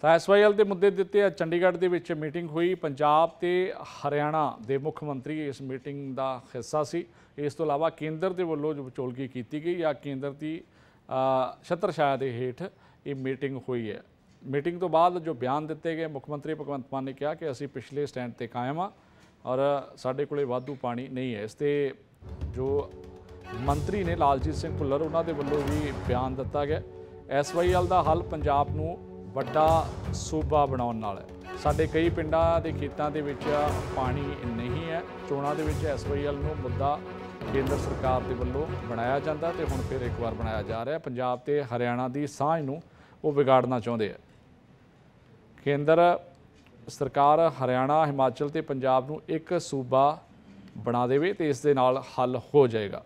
ਤਾਂ ਐਸਵਾਈਐਲ ਦੇ ਮੁੱਦੇ ਦਿੱਤੇ ਆ ਚੰਡੀਗੜ੍ਹ ਦੇ ਵਿੱਚ ਮੀਟਿੰਗ ਹੋਈ ਪੰਜਾਬ ਤੇ ਹਰਿਆਣਾ ਦੇ ਮੁੱਖ ਮੰਤਰੀ ਇਸ ਮੀਟਿੰਗ ਦਾ ਹਿੱਸਾ ਸੀ ਇਸ ਤੋਂ ਇਲਾਵਾ ਕੇਂਦਰ ਦੇ ਵੱਲੋਂ ਜੋ ਵਿਚੋਲਗੀ ਕੀਤੀ ਗਈ ਆ ਕੇਂਦਰ ਦੀ ਛਤਰ ਛਾਇਆ ਦੇ ਹੇਠ ਇਹ ਮੀਟਿੰਗ ਹੋਈ ਹੈ ਮੀਟਿੰਗ ਤੋਂ ਬਾਅਦ ਜੋ ਬਿਆਨ ਦਿੱਤੇ ਗਏ ਮੁੱਖ ਮੰਤਰੀ ਭਗਵੰਤ ਮਾਨ ਨੇ ਕਿਹਾ ਕਿ ਅਸੀਂ ਪਿਛਲੇ ਸਟੈਂਡ ਤੇ ਕਾਇਮ ਆ ਔਰ ਸਾਡੇ ਕੋਲੇ ਵਾਧੂ ਪਾਣੀ ਨਹੀਂ ਹੈ ਇਸ ਤੇ ਜੋ ਮੰਤਰੀ ਨੇ ਲਾਲਜੀਤ ਸਿੰਘ ਭੁੱਲਰ ਉਹਨਾਂ ਦੇ ਵੱਲੋਂ ਵੀ ਬਿਆਨ ਦਿੱਤਾ ਗਿਆ ਐਸਵਾਈਐਲ ਦਾ ਹੱਲ ਪੰਜਾਬ ਨੂੰ ਵੱਡਾ ਸੂਬਾ ਬਣਾਉਣ ਨਾਲ ਸਾਡੇ ਕਈ ਪਿੰਡਾਂ ਦੇ ਖੇਤਾਂ ਦੇ ਵਿੱਚ ਪਾਣੀ ਨਹੀਂ ਹੈ ਚੋਣਾਂ ਦੇ ਵਿੱਚ ਐਸਵਾਈਐਲ ਨੂੰ ਮੁੱਦਾ ਕੇਂਦਰ ਸਰਕਾਰ ਦੇ ਵੱਲੋਂ ਬਣਾਇਆ ਜਾਂਦਾ ਤੇ ਹੁਣ ਫਿਰ ਇੱਕ ਵਾਰ ਬਣਾਇਆ ਜਾ ਰਿਹਾ ਪੰਜਾਬ ਤੇ ਹਰਿਆਣਾ ਦੀ ਸਾਂਝ ਨੂੰ ਉਹ ਵਿਗਾੜਨਾ ਚਾਹੁੰਦੇ ਆ ਕੇਂਦਰ ਸਰਕਾਰ ਹਰਿਆਣਾ ਹਿਮਾਚਲ ਤੇ ਪੰਜਾਬ ਨੂੰ ਇੱਕ ਸੂਬਾ ਬਣਾ ਦੇਵੇ ਤੇ ਇਸ ਦੇ ਨਾਲ ਹੱਲ ਹੋ ਜਾਏਗਾ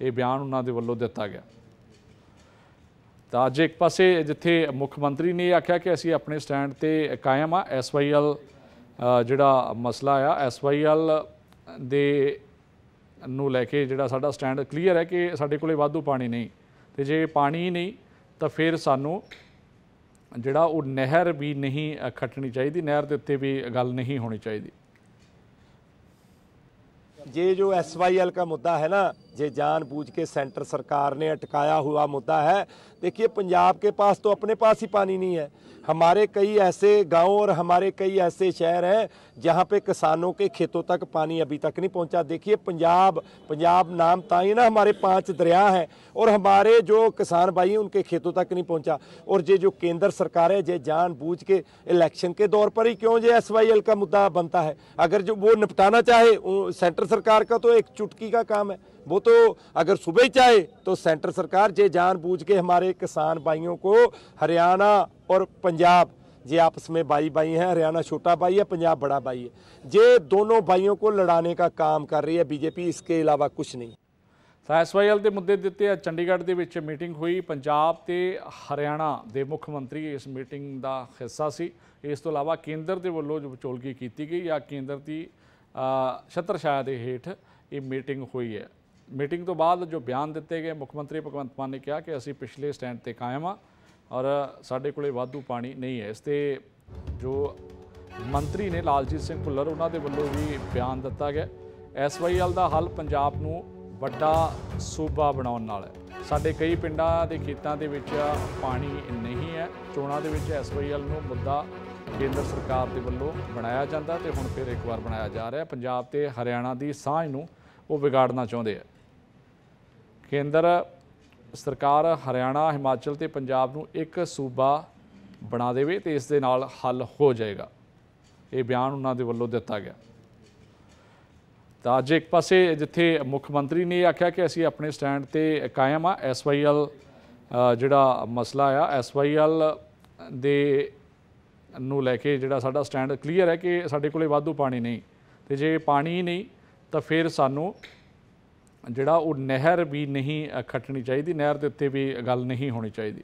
ਇਹ ਬਿਆਨ ਉਹਨਾਂ ਦੇ ਵੱਲੋਂ ਦਿੱਤਾ ਗਿਆ ਤਾਂ ਅੱਜ ਇੱਕ ਪਾਸੇ ਜਿੱਥੇ ਮੁੱਖ ਮੰਤਰੀ ਨੇ ਆਖਿਆ ਕਿ ਅਸੀਂ ਆਪਣੇ ਸਟੈਂਡ ਤੇ ਕਾਇਮ ਆ ਐਸਵਾਈਐਲ ਜਿਹੜਾ ਮਸਲਾ ਆ ਐਸਵਾਈਐਲ ਦੇ ਨੂੰ ਲੈ ਕੇ ਜਿਹੜਾ ਸਾਡਾ ਸਟੈਂਡ ਕਲੀਅਰ ਹੈ ਕਿ ਸਾਡੇ ਕੋਲੇ ਵਾਧੂ ਪਾਣੀ ਨਹੀਂ ਤੇ ਜੇ ਪਾਣੀ ਨਹੀਂ ਤਾਂ ਫਿਰ ਸਾਨੂੰ ਜਿਹੜਾ ਉਹ ਨਹਿਰ ਵੀ ਨਹੀਂ ਖੱਟਣੀ ਚਾਹੀਦੀ ਨਹਿਰ ਦੇ ਉੱਤੇ ਵੀ ਗੱਲ ਨਹੀਂ ਹੋਣੀ ਚਾਹੀਦੀ ਜੇ ਜੋ ਐਸਵਾਈਐਲ ਦਾ ਮੁੱਦਾ ਹੈ ਨਾ जे जान बूझ के सेंटर सरकार ने अटकाया हुआ मुद्दा है देखिए पंजाब के पास तो अपने पास ही पानी नहीं है हमारे कई ऐसे गांव और हमारे कई ऐसे शहर हैं जहां पे किसानों के खेतों तक पानी अभी तक नहीं पहुंचा देखिए पंजाब पंजाब नाम ताई ना हमारे पांच दरिया हैं और हमारे जो किसान भाई उनके खेतों तक नहीं पहुंचा और ये जो केंद्र सरकार है जान बूझ के इलेक्शन के दौर पर ही क्यों ये एस का मुद्दा बनता है अगर जो वो निपटाना चाहे सेंटर सरकार का तो एक चुटकी का काम है वो तो अगर सुबह चाहे तो सेंटर सरकार जे जानबूझ के हमारे किसान भाइयों को हरियाणा और पंजाब जे आपस में भाई भाई हैं हरियाणा छोटा भाई है पंजाब बड़ा भाई है जे दोनों भाइयों को लड़ाने का काम कर रही है बीजेपी इसके अलावा कुछ नहीं ਤਾਂ ਐਸਵਾਈਐਲ ਦੇ ਮੁੱਦੇ ਦੇ ਉੱਤੇ ਚੰਡੀਗੜ੍ਹ ਦੇ ਵਿੱਚ ਮੀਟਿੰਗ ਹੋਈ ਪੰਜਾਬ ਤੇ ਹਰਿਆਣਾ ਦੇ ਮੁੱਖ ਮੰਤਰੀ ਇਸ ਮੀਟਿੰਗ ਦਾ ਹਿੱਸਾ ਸੀ ਇਸ ਤੋਂ ਇਲਾਵਾ ਕੇਂਦਰ ਦੇ ਵੱਲੋਂ ਜੋ ਵਿਚੋਲਗੀ ਕੀਤੀ ਗਈ ਜਾਂ ਕੇਂਦਰ ਦੀ ਛਤਰਛਾਇਆ ਦੇ ਹੇਠ ਇਹ ਮੀਟਿੰਗ ਹੋਈ ਹੈ ਮੀਟਿੰਗ ਤੋਂ ਬਾਅਦ ਜੋ ਬਿਆਨ ਦਿੱਤੇ ਗਏ ਮੁੱਖ ਮੰਤਰੀ ਭਗਵੰਤ ਮਾਨ ਨੇ ਕਿਹਾ ਕਿ ਅਸੀਂ ਪਿਛਲੇ ਸਟੈਂਡ ਤੇ ਕਾਇਮ ਆ ਔਰ ਸਾਡੇ ਕੋਲੇ ਵਾਧੂ ਪਾਣੀ ਨਹੀਂ ਹੈ ਇਸ ਤੇ ਜੋ ਮੰਤਰੀ ਨੇ ਲਾਲਜੀਤ ਸਿੰਘ ਭੁੱਲਰ ਉਹਨਾਂ ਦੇ ਵੱਲੋਂ ਵੀ ਬਿਆਨ ਦਿੱਤਾ ਗਿਆ ਐਸਵਾਈਐਲ ਦਾ ਹੱਲ ਪੰਜਾਬ ਨੂੰ ਵੱਡਾ ਸੂਬਾ ਬਣਾਉਣ ਨਾਲ ਹੈ ਸਾਡੇ ਕਈ ਪਿੰਡਾਂ ਦੇ ਖੇਤਾਂ ਦੇ ਵਿੱਚ ਪਾਣੀ ਨਹੀਂ ਹੈ ਚੋਣਾਂ ਦੇ ਵਿੱਚ ਐਸਵਾਈਐਲ ਨੂੰ ਮੁੱਦਾ ਕੇਂਦਰ ਸਰਕਾਰ ਦੇ ਵੱਲੋਂ ਬਣਾਇਆ ਜਾਂਦਾ ਤੇ ਹੁਣ ਫਿਰ ਇੱਕ ਵਾਰ ਬਣਾਇਆ ਜਾ ਰਿਹਾ ਪੰਜਾਬ ਤੇ ਹਰਿਆਣਾ ਦੀ ਸਾਂਝ ਨੂੰ ਉਹ ਵਿਗਾੜਨਾ ਚਾਹੁੰਦੇ ਆ ਕੇਂਦਰ ਸਰਕਾਰ ਹਰਿਆਣਾ ਹਿਮਾਚਲ ਤੇ ਪੰਜਾਬ ਨੂੰ ਇੱਕ ਸੂਬਾ ਬਣਾ ਦੇਵੇ ਤੇ ਇਸ ਦੇ ਨਾਲ ਹੱਲ ਹੋ ਜਾਏਗਾ ਇਹ ਬਿਆਨ ਉਹਨਾਂ ਦੇ ਵੱਲੋਂ ਦਿੱਤਾ ਗਿਆ ਤਾਂ ਅੱਜ ਇੱਕ ਪਾਸੇ ਜਿੱਥੇ ਮੁੱਖ ਮੰਤਰੀ ਨੇ ਆਖਿਆ ਕਿ ਅਸੀਂ ਆਪਣੇ ਸਟੈਂਡ ਤੇ ਕਾਇਮ ਆ ਐਸਵਾਈਐਲ ਜਿਹੜਾ ਮਸਲਾ ਆ ਐਸਵਾਈਐਲ ਦੇ ਨੂੰ ਲੈ ਕੇ ਜਿਹੜਾ ਸਾਡਾ ਸਟੈਂਡ ਕਲੀਅਰ ਹੈ ਕਿ ਸਾਡੇ ਕੋਲੇ ਵਾਧੂ ਪਾਣੀ ਨਹੀਂ ਤੇ ਜੇ ਪਾਣੀ ਨਹੀਂ ਤਾਂ ਫਿਰ ਸਾਨੂੰ ਜਿਹੜਾ ਉਹ ਨਹਿਰ ਵੀ ਨਹੀਂ ਖੱਟਣੀ ਚਾਹੀਦੀ ਨਹਿਰ ਦੇ ਉੱਤੇ ਵੀ ਗੱਲ ਨਹੀਂ ਹੋਣੀ ਚਾਹੀਦੀ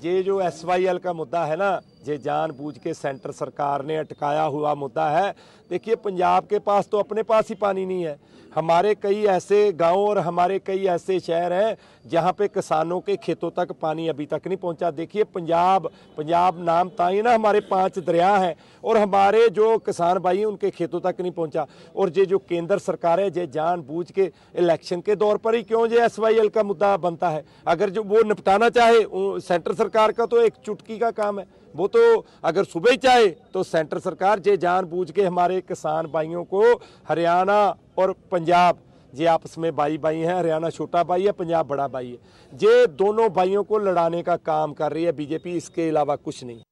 ਜੇ ਜੋ ਐਸਵਾਈਐਲ ਦਾ ਮੁੱਦਾ ਹੈ ਨਾ जे जान बूझ के सेंटर सरकार ने अटकाया हुआ मुद्दा है देखिए पंजाब के पास तो अपने पास ही पानी नहीं है हमारे कई ऐसे गांव और हमारे कई ऐसे शहर हैं जहां पे किसानों के खेतों तक पानी अभी तक नहीं पहुंचा देखिए पंजाब पंजाब नाम ताई ना हमारे पांच दरिया हैं और हमारे जो किसान भाई उनके खेतों तक नहीं पहुंचा और ये जो केंद्र सरकार है जान बूझ के इलेक्शन के दौर पर ही क्यों ये एस का मुद्दा बनता है अगर जो वो निपटाना चाहे सेंटर सरकार का तो एक चुटकी का काम है वो तो अगर सुबह चाहे तो सेंटर सरकार जे जानबूझ के हमारे किसान भाइयों को हरियाणा और पंजाब ये आपस में बाई बाई हैं हरियाणा छोटा बाई है पंजाब बड़ा बाई है जे दोनों भाइयों को लड़ाने का काम कर रही है बीजेपी इसके अलावा कुछ नहीं